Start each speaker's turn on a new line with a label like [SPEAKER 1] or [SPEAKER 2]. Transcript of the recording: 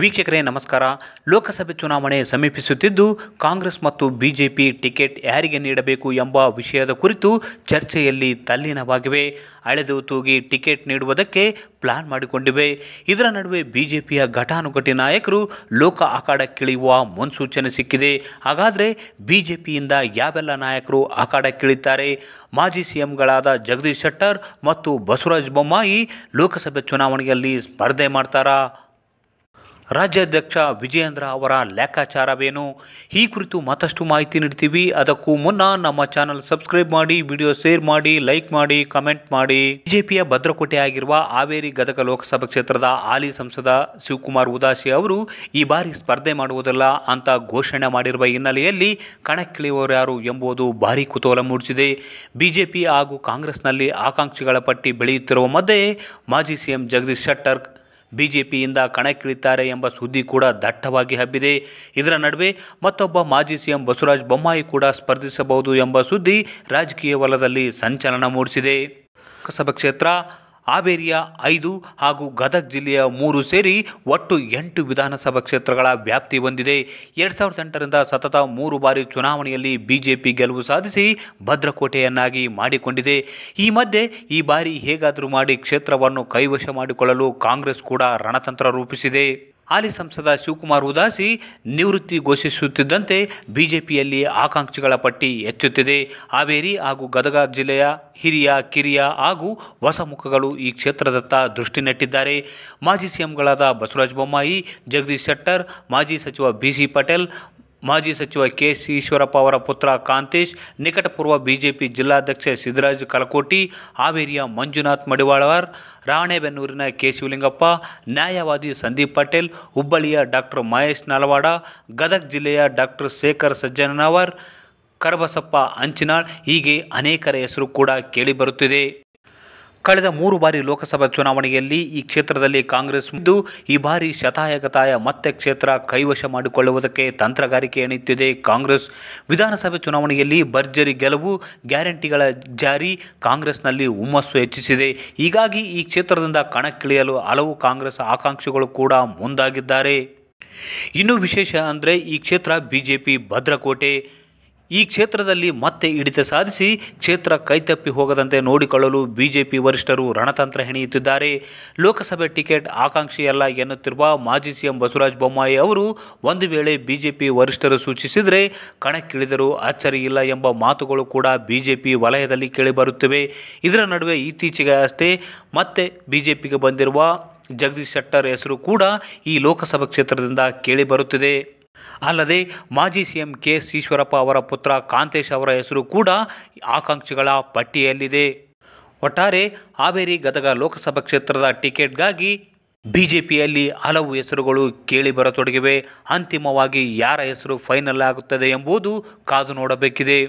[SPEAKER 1] ವೀಕ್ಷಕರೇ ನಮಸ್ಕಾರ ಲೋಕಸಭೆ ಚುನಾವಣೆ ಸಮೀಪಿಸುತ್ತಿದ್ದು ಕಾಂಗ್ರೆಸ್ ಮತ್ತು ಬಿಜೆಪಿ ಟಿಕೆಟ್ ಯಾರಿಗೆ ನೀಡಬೇಕು ಎಂಬ ವಿಷಯದ ಕುರಿತು ಚರ್ಚೆಯಲ್ಲಿ ತಲ್ಲೀನವಾಗಿವೆ ಅಳೆದು ತೂಗಿ ಟಿಕೆಟ್ ನೀಡುವುದಕ್ಕೆ ಪ್ಲಾನ್ ಮಾಡಿಕೊಂಡಿವೆ ಇದರ ನಡುವೆ ಬಿಜೆಪಿಯ ಘಟಾನುಘಟಿ ನಾಯಕರು ಲೋಕ ಅಖಾಡಕ್ಕಿಳಿಯುವ ಮುನ್ಸೂಚನೆ ಸಿಕ್ಕಿದೆ ಹಾಗಾದರೆ ಪಿಯಿಂದ ಯಾವೆಲ್ಲ ನಾಯಕರು ಅಖಾಡಕ್ಕಿಳಿತಾರೆ ಮಾಜಿ ಸಿಎಂಗಳಾದ ಜಗದೀಶ್ ಶೆಟ್ಟರ್ ಮತ್ತು ಬಸವರಾಜ ಬೊಮ್ಮಾಯಿ ಲೋಕಸಭೆ ಚುನಾವಣೆಯಲ್ಲಿ ಸ್ಪರ್ಧೆ ಮಾಡ್ತಾರಾ ರಾಜ್ಯಾಧ್ಯಕ್ಷ ವಿಜಯೇಂದ್ರ ಅವರ ಲೆಕ್ಕಾಚಾರವೇನು ಈ ಕುರಿತು ಮತ್ತಷ್ಟು ಮಾಹಿತಿ ನೀಡ್ತೀವಿ ಅದಕ್ಕೂ ಮುನ್ನ ನಮ್ಮ ಚಾನಲ್ ಸಬ್ಸ್ಕ್ರೈಬ್ ಮಾಡಿ ವಿಡಿಯೋ ಶೇರ್ ಮಾಡಿ ಲೈಕ್ ಮಾಡಿ ಕಮೆಂಟ್ ಮಾಡಿ ಬಿಜೆಪಿಯ ಭದ್ರಕೋಟೆ ಆಗಿರುವ ಹಾವೇರಿ ಗದಗ ಲೋಕಸಭಾ ಕ್ಷೇತ್ರದ ಹಾಲಿ ಸಂಸದ ಶಿವಕುಮಾರ್ ಉದಾಸಿ ಅವರು ಈ ಬಾರಿ ಸ್ಪರ್ಧೆ ಮಾಡುವುದಿಲ್ಲ ಅಂತ ಘೋಷಣೆ ಮಾಡಿರುವ ಹಿನ್ನೆಲೆಯಲ್ಲಿ ಕಣಕ್ಕಿಳಿಯುವವರು ಯಾರು ಎಂಬುದು ಭಾರಿ ಕುತೂಹಲ ಮೂಡಿಸಿದೆ ಬಿಜೆಪಿ ಹಾಗೂ ಕಾಂಗ್ರೆಸ್ನಲ್ಲಿ ಆಕಾಂಕ್ಷಿಗಳ ಪಟ್ಟಿ ಬೆಳೆಯುತ್ತಿರುವ ಮಧ್ಯೆ ಮಾಜಿ ಸಿಎಂ ಜಗದೀಶ್ ಶೆಟ್ಟರ್ ಬಿಜೆಪಿಯಿಂದ ಕಣಕ್ಕಿಳಿತಾರೆ ಎಂಬ ಸುದ್ದಿ ಕೂಡ ದಟ್ಟವಾಗಿ ಹಬ್ಬಿದೆ ಇದರ ನಡುವೆ ಮತ್ತೊಬ್ಬ ಮಾಜಿ ಸಿಎಂ ಬಸವರಾಜ ಬೊಮ್ಮಾಯಿ ಕೂಡ ಸ್ಪರ್ಧಿಸಬಹುದು ಎಂಬ ಸುದ್ದಿ ರಾಜಕೀಯ ವಲಯದಲ್ಲಿ ಸಂಚಲನ ಮೂಡಿಸಿದೆ ಲೋಕಸಭಾ ಕ್ಷೇತ್ರ ಹಾವೇರಿಯ ಐದು ಹಾಗೂ ಗದಗ ಜಿಲ್ಲೆಯ ಮೂರು ಸೇರಿ ಒಟ್ಟು ಎಂಟು ವಿಧಾನಸಭಾ ಕ್ಷೇತ್ರಗಳ ವ್ಯಾಪ್ತಿ ಹೊಂದಿದೆ ಎರಡು ಸಾವಿರದ ಎಂಟರಿಂದ ಸತತ ಮೂರು ಬಾರಿ ಚುನಾವಣೆಯಲ್ಲಿ ಬಿಜೆಪಿ ಗೆಲುವು ಸಾಧಿಸಿ ಭದ್ರಕೋಟೆಯನ್ನಾಗಿ ಮಾಡಿಕೊಂಡಿದೆ ಈ ಮಧ್ಯೆ ಈ ಬಾರಿ ಹೇಗಾದರೂ ಮಾಡಿ ಕ್ಷೇತ್ರವನ್ನು ಕೈವಶ ಮಾಡಿಕೊಳ್ಳಲು ಕಾಂಗ್ರೆಸ್ ಕೂಡ ರಣತಂತ್ರ ರೂಪಿಸಿದೆ ಹಾಲಿ ಸಂಸದ ಶಿವಕುಮಾರ್ ಉದಾಸಿ ನಿವೃತ್ತಿ ಘೋಷಿಸುತ್ತಿದ್ದಂತೆ ಬಿಜೆಪಿಯಲ್ಲಿ ಆಕಾಂಕ್ಷಿಗಳ ಪಟ್ಟಿ ಹೆಚ್ಚುತ್ತಿದೆ ಹಾವೇರಿ ಹಾಗೂ ಗದಗ ಜಿಲ್ಲೆಯ ಹಿರಿಯ ಕಿರಿಯ ಹಾಗೂ ಹೊಸ ಮುಖಗಳು ಈ ಕ್ಷೇತ್ರದತ್ತ ದೃಷ್ಟಿ ನೆಟ್ಟಿದ್ದಾರೆ ಮಾಜಿ ಸಿಎಂಗಳಾದ ಬಸವರಾಜ ಬೊಮ್ಮಾಯಿ ಜಗದೀಶ್ ಶೆಟ್ಟರ್ ಮಾಜಿ ಸಚಿವ ಬಿಸಿ ಪಟೇಲ್ ಮಾಜಿ ಸಚಿವ ಕೆ ಸಿ ಈಶ್ವರಪ್ಪ ಅವರ ಪುತ್ರ ಕಾಂತೇಶ್ ನಿಕಟಪೂರ್ವ ಬಿಜೆಪಿ ಜಿಲ್ಲಾಧ್ಯಕ್ಷ ಸಿದ್ದರಾಜ್ ಕಲಕೋಟಿ ಹಾವೇರಿಯ ಮಂಜುನಾಥ್ ಮಡಿವಾಳವರ್ ರಾಣೆಬೆನ್ನೂರಿನ ಕೆ ಶಿವಲಿಂಗಪ್ಪ ನ್ಯಾಯವಾದಿ ಸಂದೀಪ್ ಪಟೇಲ್ ಹುಬ್ಬಳ್ಳಿಯ ಡಾಕ್ಟರ್ ಮಹೇಶ್ ನಲವಾಡ ಗದಗ ಜಿಲ್ಲೆಯ ಡಾಕ್ಟರ್ ಶೇಖರ್ ಸಜ್ಜನವರ್ ಕರಬಸಪ್ಪ ಅಂಚಿನಾಳ್ ಹೀಗೆ ಅನೇಕರ ಹೆಸರು ಕೂಡ ಕೇಳಿಬರುತ್ತಿದೆ ಕಳೆದ ಮೂರು ಬಾರಿ ಲೋಕಸಭಾ ಚುನಾವಣೆಯಲ್ಲಿ ಈ ಕ್ಷೇತ್ರದಲ್ಲಿ ಕಾಂಗ್ರೆಸ್ ಇದ್ದು ಈ ಬಾರಿ ಶತಾಯಗತಾಯ ಮತ್ತೆ ಕ್ಷೇತ್ರ ಕೈವಶ ಮಾಡಿಕೊಳ್ಳುವುದಕ್ಕೆ ತಂತ್ರಗಾರಿಕೆ ಎಣೆಯುತ್ತಿದೆ ಕಾಂಗ್ರೆಸ್ ವಿಧಾನಸಭೆ ಚುನಾವಣೆಯಲ್ಲಿ ಭರ್ಜರಿ ಗೆಲುವು ಗ್ಯಾರಂಟಿಗಳ ಜಾರಿ ಕಾಂಗ್ರೆಸ್ನಲ್ಲಿ ಹುಮ್ಮಸ್ಸು ಹೆಚ್ಚಿಸಿದೆ ಹೀಗಾಗಿ ಈ ಕ್ಷೇತ್ರದಿಂದ ಕಣಕ್ಕಿಳಿಯಲು ಹಲವು ಕಾಂಗ್ರೆಸ್ ಆಕಾಂಕ್ಷಿಗಳು ಕೂಡ ಮುಂದಾಗಿದ್ದಾರೆ ಇನ್ನು ವಿಶೇಷ ಅಂದರೆ ಈ ಕ್ಷೇತ್ರ ಬಿಜೆಪಿ ಭದ್ರಕೋಟೆ ಈ ಕ್ಷೇತ್ರದಲ್ಲಿ ಮತ್ತೆ ಹಿಡಿತ ಸಾಧಿಸಿ ಕ್ಷೇತ್ರ ಕೈತಪ್ಪಿ ಹೋಗದಂತೆ ನೋಡಿಕೊಳ್ಳಲು ಬಿಜೆಪಿ ವರಿಷ್ಠರು ರಣತಂತ್ರ ಹೆಣೆಯುತ್ತಿದ್ದಾರೆ ಲೋಕಸಭೆ ಟಿಕೆಟ್ ಆಕಾಂಕ್ಷಿಯಲ್ಲ ಎನ್ನುತ್ತಿರುವ ಮಾಜಿ ಸಿಎಂ ಬಸವರಾಜ ಬೊಮ್ಮಾಯಿ ಅವರು ಒಂದು ವೇಳೆ ಬಿಜೆಪಿ ವರಿಷ್ಠರು ಸೂಚಿಸಿದರೆ ಕಣಕ್ಕಿಳಿದರೂ ಅಚ್ಚರಿಯಿಲ್ಲ ಎಂಬ ಮಾತುಗಳು ಕೂಡ ಬಿಜೆಪಿ ವಲಯದಲ್ಲಿ ಕೇಳಿಬರುತ್ತಿವೆ ಇದರ ನಡುವೆ ಇತ್ತೀಚೆಗೆ ಅಷ್ಟೇ ಮತ್ತೆ ಬಿಜೆಪಿಗೆ ಬಂದಿರುವ ಜಗದೀಶ್ ಶೆಟ್ಟರ್ ಹೆಸರು ಕೂಡ ಈ ಲೋಕಸಭಾ ಕ್ಷೇತ್ರದಿಂದ ಕೇಳಿಬರುತ್ತಿದೆ ಅಲ್ಲದೆ ಮಾಜಿ ಸಿಎಂ ಕೆಎಸ್ ಈಶ್ವರಪ್ಪ ಅವರ ಪುತ್ರ ಕಾಂತೇಶ್ ಅವರ ಹೆಸರು ಕೂಡ ಆಕಾಂಕ್ಷಿಗಳ ಪಟ್ಟಿಯಲ್ಲಿದೆ ಒಟ್ಟಾರೆ ಹಾವೇರಿ ಗದಗ ಲೋಕಸಭಾ ಕ್ಷೇತ್ರದ ಟಿಕೆಟ್ಗಾಗಿ ಬಿಜೆಪಿಯಲ್ಲಿ ಹಲವು ಹೆಸರುಗಳು ಬರತೊಡಗಿವೆ ಅಂತಿಮವಾಗಿ ಯಾರ ಹೆಸರು ಫೈನಲ್ ಆಗುತ್ತದೆ ಎಂಬುದು ಕಾದು ನೋಡಬೇಕಿದೆ